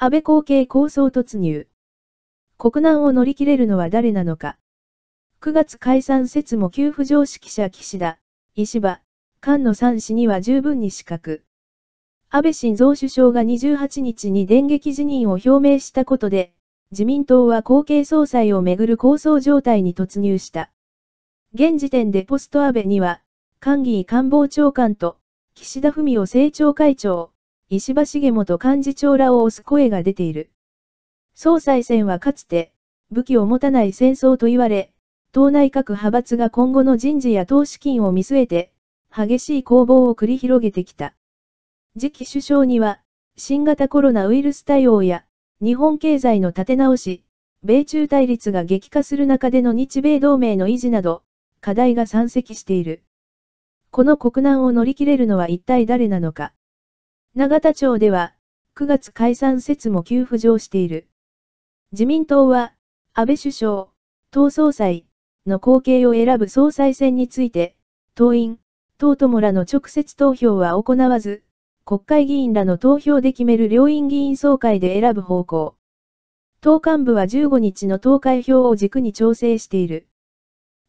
安倍後継構想突入。国難を乗り切れるのは誰なのか。9月解散説も給付常識者岸田、石破、菅野三氏には十分に資格。安倍晋三首相が28日に電撃辞任を表明したことで、自民党は後継総裁をめぐる構想状態に突入した。現時点でポスト安倍には、菅義官房長官と、岸田文雄政調会長、石破茂元幹事長らを推す声が出ている。総裁選はかつて、武器を持たない戦争と言われ、党内各派閥が今後の人事や投資金を見据えて、激しい攻防を繰り広げてきた。次期首相には、新型コロナウイルス対応や、日本経済の立て直し、米中対立が激化する中での日米同盟の維持など、課題が山積している。この国難を乗り切れるのは一体誰なのか。永田町では、9月解散説も急浮上している。自民党は、安倍首相、党総裁の後継を選ぶ総裁選について、党員、党友らの直接投票は行わず、国会議員らの投票で決める両院議員総会で選ぶ方向。党幹部は15日の投開票を軸に調整している。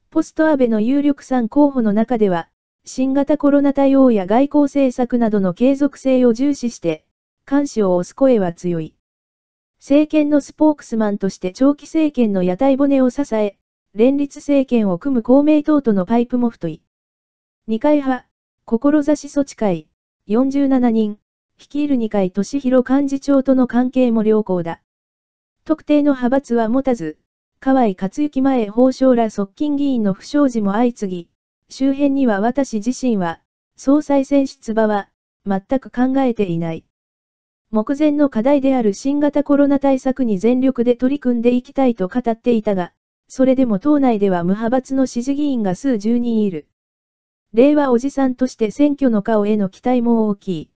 ポスト安倍の有力3候補の中では、新型コロナ対応や外交政策などの継続性を重視して、監視を押す声は強い。政権のスポークスマンとして長期政権の屋台骨を支え、連立政権を組む公明党とのパイプも太い。二階派、志措置会、47人、率いる二階俊弘幹事長との関係も良好だ。特定の派閥は持たず、河合克行前法相ら側近議員の不祥事も相次ぎ、周辺には私自身は、総裁選出馬は、全く考えていない。目前の課題である新型コロナ対策に全力で取り組んでいきたいと語っていたが、それでも党内では無派閥の支持議員が数十人いる。令和おじさんとして選挙の顔への期待も大きい。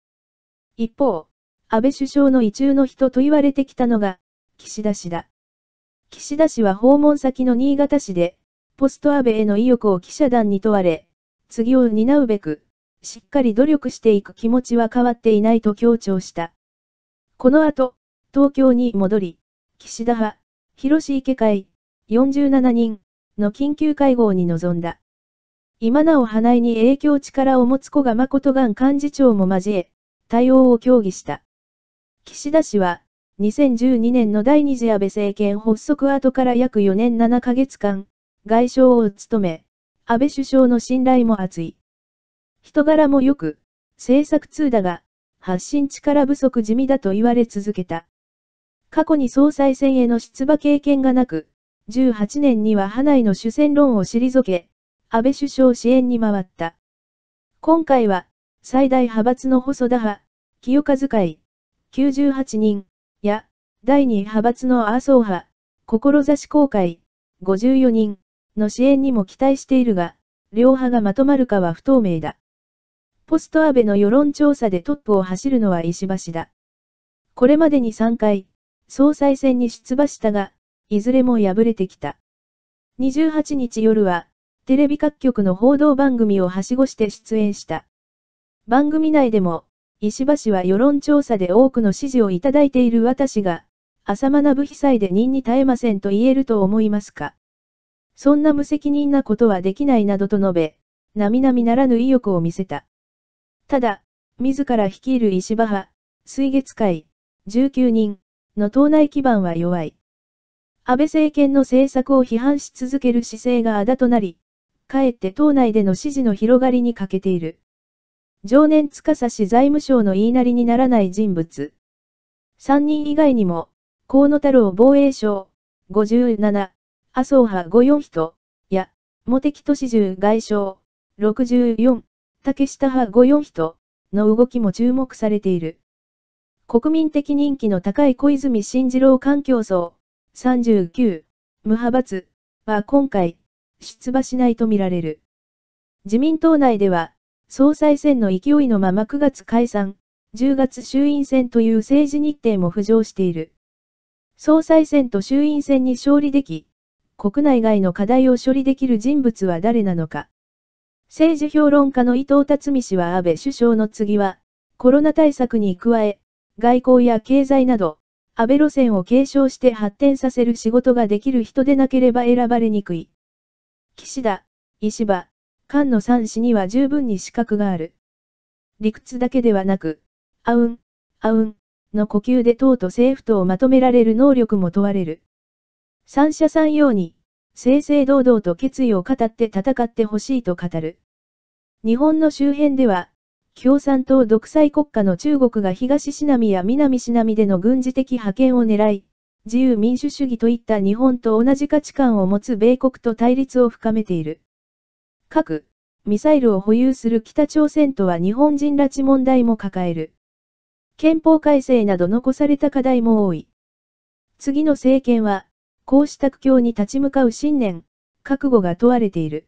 一方、安倍首相の意中の人と言われてきたのが、岸田氏だ。岸田氏は訪問先の新潟市で、ポスト安倍への意欲を記者団に問われ、次を担うべく、しっかり努力していく気持ちは変わっていないと強調した。この後、東京に戻り、岸田派、広志池会、47人の緊急会合に臨んだ。今なお花井に影響力を持つ子賀誠がん幹事長も交え、対応を協議した。岸田氏は、2012年の第二次安倍政権発足後から約4年7ヶ月間、外相を務め、安倍首相の信頼も厚い。人柄も良く、政策通だが、発信力不足地味だと言われ続けた。過去に総裁選への出馬経験がなく、18年には派内の主戦論を退け、安倍首相支援に回った。今回は、最大派閥の細田派、清和会、98人、や、第二派閥の麻生派、志公会、54人、の支援にも期待しているが、両派がまとまるかは不透明だ。ポスト安倍の世論調査でトップを走るのは石破氏だ。これまでに3回、総裁選に出馬したが、いずれも敗れてきた。28日夜は、テレビ各局の報道番組をはしごして出演した。番組内でも、石破氏は世論調査で多くの支持をいただいている私が、浅間な部被災で任に耐えませんと言えると思いますかそんな無責任なことはできないなどと述べ、並々ならぬ意欲を見せた。ただ、自ら率いる石破派、水月会、19人の党内基盤は弱い。安倍政権の政策を批判し続ける姿勢があだとなり、かえって党内での支持の広がりに欠けている。常年司氏財務省の言いなりにならない人物。3人以外にも、河野太郎防衛省、57、麻生派五四人、や、茂木敏十外相、64、竹下派五四人、の動きも注目されている。国民的人気の高い小泉進次郎環境層、39、無派閥、は今回、出馬しないとみられる。自民党内では、総裁選の勢いのまま9月解散、10月衆院選という政治日程も浮上している。総裁選と衆院選に勝利でき、国内外の課題を処理できる人物は誰なのか。政治評論家の伊藤達美氏は安倍首相の次は、コロナ対策に加え、外交や経済など、安倍路線を継承して発展させる仕事ができる人でなければ選ばれにくい。岸田、石破、菅野三氏には十分に資格がある。理屈だけではなく、あうん、あうん、の呼吸で党と政府とをまとめられる能力も問われる。三者三様に、正々堂々と決意を語って戦ってほしいと語る。日本の周辺では、共産党独裁国家の中国が東シナミや南シナミでの軍事的覇権を狙い、自由民主主義といった日本と同じ価値観を持つ米国と対立を深めている。核、ミサイルを保有する北朝鮮とは日本人拉致問題も抱える。憲法改正など残された課題も多い。次の政権は、こうした苦境に立ち向かう信念、覚悟が問われている。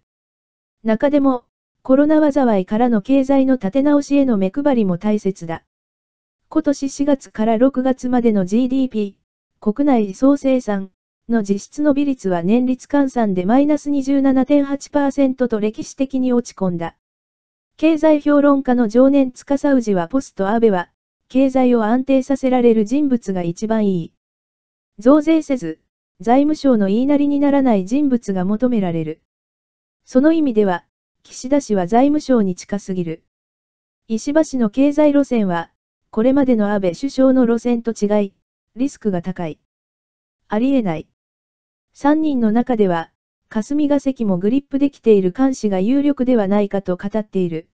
中でも、コロナ災いからの経済の立て直しへの目配りも大切だ。今年4月から6月までの GDP、国内総生産の実質伸び率は年率換算でマイナス27.8%と歴史的に落ち込んだ。経済評論家の常年司氏はポスト安倍は、経済を安定させられる人物が一番いい。増税せず、財務省の言いなりにならない人物が求められる。その意味では、岸田氏は財務省に近すぎる。石破氏の経済路線は、これまでの安倍首相の路線と違い、リスクが高い。ありえない。3人の中では、霞が関もグリップできている監視が有力ではないかと語っている。